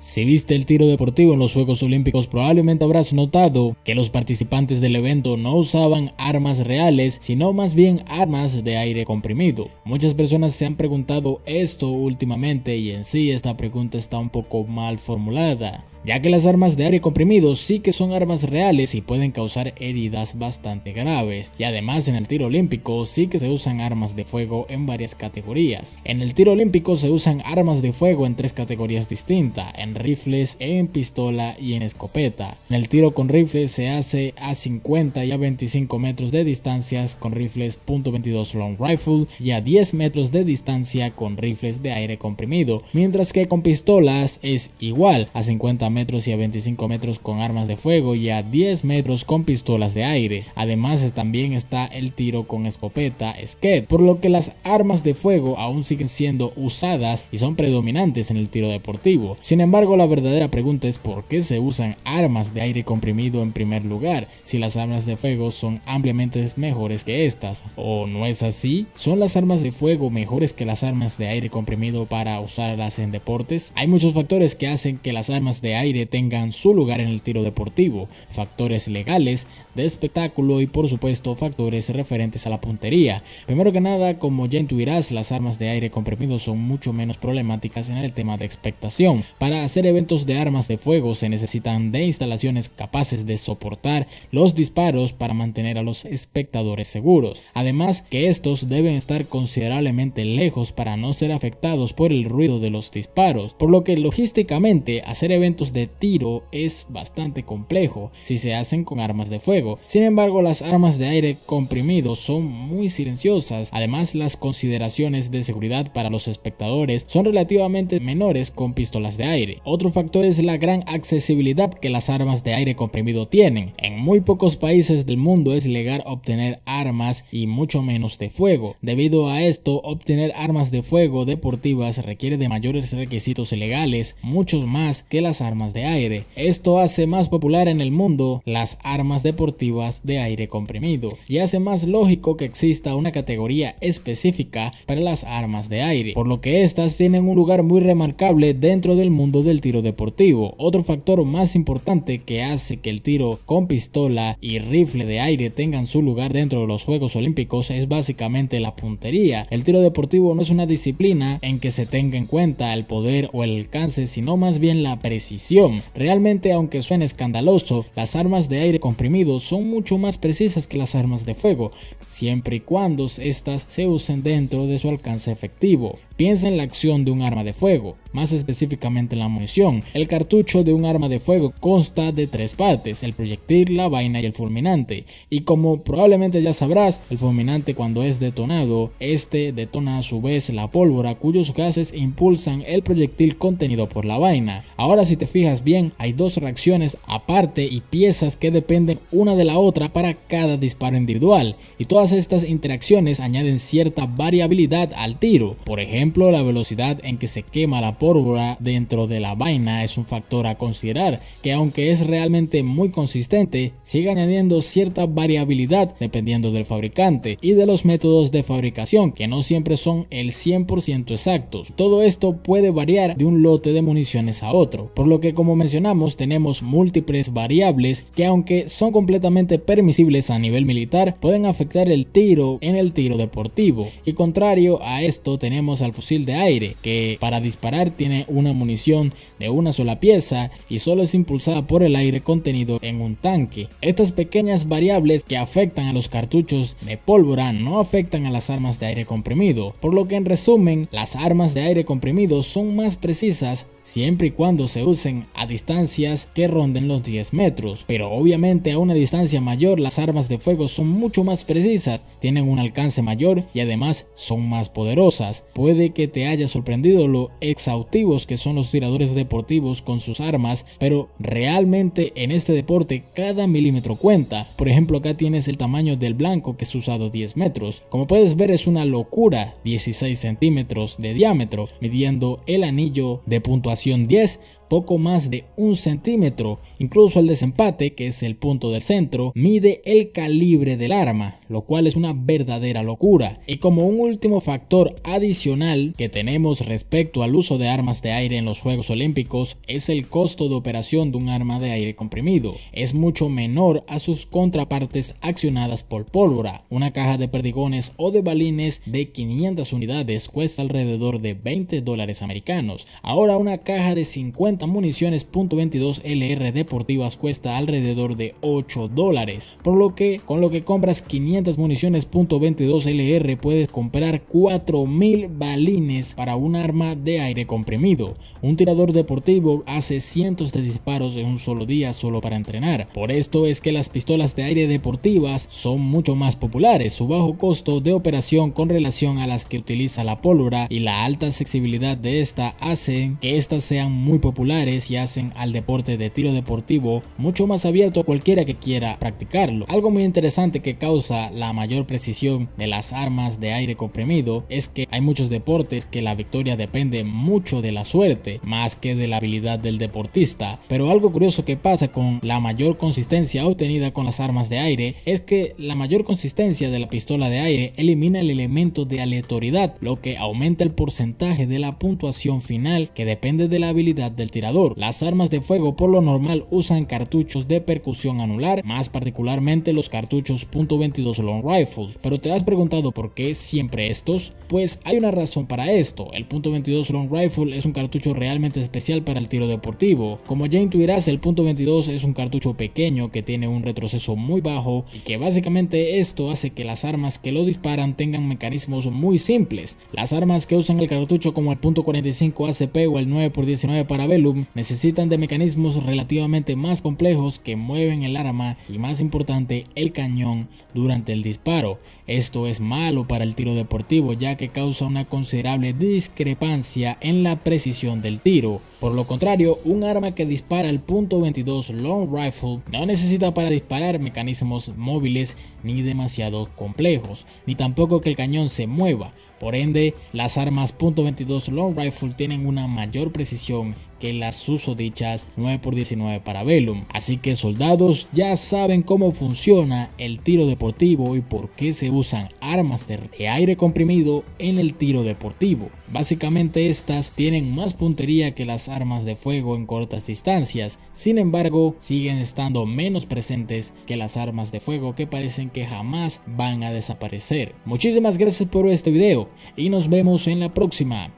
Si viste el tiro deportivo en los Juegos Olímpicos probablemente habrás notado que los participantes del evento no usaban armas reales, sino más bien armas de aire comprimido. Muchas personas se han preguntado esto últimamente y en sí esta pregunta está un poco mal formulada ya que las armas de aire comprimido sí que son armas reales y pueden causar heridas bastante graves, y además en el tiro olímpico sí que se usan armas de fuego en varias categorías. En el tiro olímpico se usan armas de fuego en tres categorías distintas, en rifles, en pistola y en escopeta. En el tiro con rifles se hace a 50 y a 25 metros de distancias con rifles .22 long rifle y a 10 metros de distancia con rifles de aire comprimido, mientras que con pistolas es igual a 50 metros y a 25 metros con armas de fuego y a 10 metros con pistolas de aire. Además también está el tiro con escopeta, sked, por lo que las armas de fuego aún siguen siendo usadas y son predominantes en el tiro deportivo. Sin embargo, la verdadera pregunta es por qué se usan armas de aire comprimido en primer lugar, si las armas de fuego son ampliamente mejores que estas, o no es así, son las armas de fuego mejores que las armas de aire comprimido para usarlas en deportes. Hay muchos factores que hacen que las armas de aire aire tengan su lugar en el tiro deportivo, factores legales, de espectáculo y por supuesto factores referentes a la puntería. Primero que nada, como ya intuirás, las armas de aire comprimido son mucho menos problemáticas en el tema de expectación. Para hacer eventos de armas de fuego se necesitan de instalaciones capaces de soportar los disparos para mantener a los espectadores seguros. Además que estos deben estar considerablemente lejos para no ser afectados por el ruido de los disparos, por lo que logísticamente hacer eventos de tiro es bastante complejo si se hacen con armas de fuego. Sin embargo, las armas de aire comprimido son muy silenciosas. Además, las consideraciones de seguridad para los espectadores son relativamente menores con pistolas de aire. Otro factor es la gran accesibilidad que las armas de aire comprimido tienen. En muy pocos países del mundo es legal obtener armas y mucho menos de fuego. Debido a esto, obtener armas de fuego deportivas requiere de mayores requisitos legales, muchos más que las armas de aire. Esto hace más popular en el mundo las armas deportivas de aire comprimido y hace más lógico que exista una categoría específica para las armas de aire, por lo que estas tienen un lugar muy remarcable dentro del mundo del tiro deportivo. Otro factor más importante que hace que el tiro con pistola y rifle de aire tengan su lugar dentro de los Juegos Olímpicos es básicamente la puntería. El tiro deportivo no es una disciplina en que se tenga en cuenta el poder o el alcance, sino más bien la precisión Realmente, aunque suene escandaloso, las armas de aire comprimido son mucho más precisas que las armas de fuego, siempre y cuando estas se usen dentro de su alcance efectivo. Piensa en la acción de un arma de fuego, más específicamente la munición. El cartucho de un arma de fuego consta de tres partes, el proyectil, la vaina y el fulminante. Y como probablemente ya sabrás, el fulminante cuando es detonado, este detona a su vez la pólvora cuyos gases impulsan el proyectil contenido por la vaina. Ahora si te fijas fijas bien, hay dos reacciones aparte y piezas que dependen una de la otra para cada disparo individual, y todas estas interacciones añaden cierta variabilidad al tiro. Por ejemplo, la velocidad en que se quema la pólvora dentro de la vaina es un factor a considerar, que aunque es realmente muy consistente, sigue añadiendo cierta variabilidad dependiendo del fabricante y de los métodos de fabricación, que no siempre son el 100% exactos. Todo esto puede variar de un lote de municiones a otro, por lo que como mencionamos tenemos múltiples variables que aunque son completamente permisibles a nivel militar, pueden afectar el tiro en el tiro deportivo. Y contrario a esto tenemos al fusil de aire, que para disparar tiene una munición de una sola pieza y solo es impulsada por el aire contenido en un tanque. Estas pequeñas variables que afectan a los cartuchos de pólvora no afectan a las armas de aire comprimido, por lo que en resumen, las armas de aire comprimido son más precisas siempre y cuando se usen a distancias que ronden los 10 metros, pero obviamente a una distancia mayor las armas de fuego son mucho más precisas, tienen un alcance mayor y además son más poderosas. Puede que te haya sorprendido lo exhaustivos que son los tiradores deportivos con sus armas, pero realmente en este deporte cada milímetro cuenta. Por ejemplo, acá tienes el tamaño del blanco que es usado 10 metros. Como puedes ver es una locura, 16 centímetros de diámetro, midiendo el anillo de punto 10 poco más de un centímetro. Incluso el desempate, que es el punto del centro, mide el calibre del arma, lo cual es una verdadera locura. Y como un último factor adicional que tenemos respecto al uso de armas de aire en los Juegos Olímpicos es el costo de operación de un arma de aire comprimido. Es mucho menor a sus contrapartes accionadas por pólvora. Una caja de perdigones o de balines de 500 unidades cuesta alrededor de 20 dólares americanos. Ahora una caja de 50 Municiones.22 municiones .22 LR deportivas cuesta alrededor de 8 dólares, por lo que con lo que compras 500 municiones .22 LR puedes comprar 4000 balines para un arma de aire comprimido. Un tirador deportivo hace cientos de disparos en un solo día solo para entrenar. Por esto es que las pistolas de aire deportivas son mucho más populares. Su bajo costo de operación con relación a las que utiliza la pólvora y la alta accesibilidad de esta hacen que estas sean muy populares y hacen al deporte de tiro deportivo mucho más abierto a cualquiera que quiera practicarlo. Algo muy interesante que causa la mayor precisión de las armas de aire comprimido es que hay muchos deportes que la victoria depende mucho de la suerte más que de la habilidad del deportista, pero algo curioso que pasa con la mayor consistencia obtenida con las armas de aire es que la mayor consistencia de la pistola de aire elimina el elemento de aleatoriedad, lo que aumenta el porcentaje de la puntuación final que depende de la habilidad del tirador las armas de fuego por lo normal usan cartuchos de percusión anular, más particularmente los cartuchos .22 long rifle. Pero te has preguntado por qué siempre estos? Pues hay una razón para esto. El .22 long rifle es un cartucho realmente especial para el tiro deportivo. Como ya intuirás, el .22 es un cartucho pequeño que tiene un retroceso muy bajo y que básicamente esto hace que las armas que lo disparan tengan mecanismos muy simples. Las armas que usan el cartucho como el .45 ACP o el 9x19 para velo necesitan de mecanismos relativamente más complejos que mueven el arma y más importante el cañón durante el disparo. Esto es malo para el tiro deportivo ya que causa una considerable discrepancia en la precisión del tiro. Por lo contrario, un arma que dispara el punto .22 Long Rifle no necesita para disparar mecanismos móviles ni demasiado complejos, ni tampoco que el cañón se mueva. Por ende, las armas .22 Long Rifle tienen una mayor precisión que las dichas 9x19 para Velum. Así que soldados ya saben cómo funciona el tiro deportivo y por qué se usan armas de aire comprimido en el tiro deportivo. Básicamente estas tienen más puntería que las armas de fuego en cortas distancias, sin embargo siguen estando menos presentes que las armas de fuego que parecen que jamás van a desaparecer. Muchísimas gracias por este video y nos vemos en la próxima.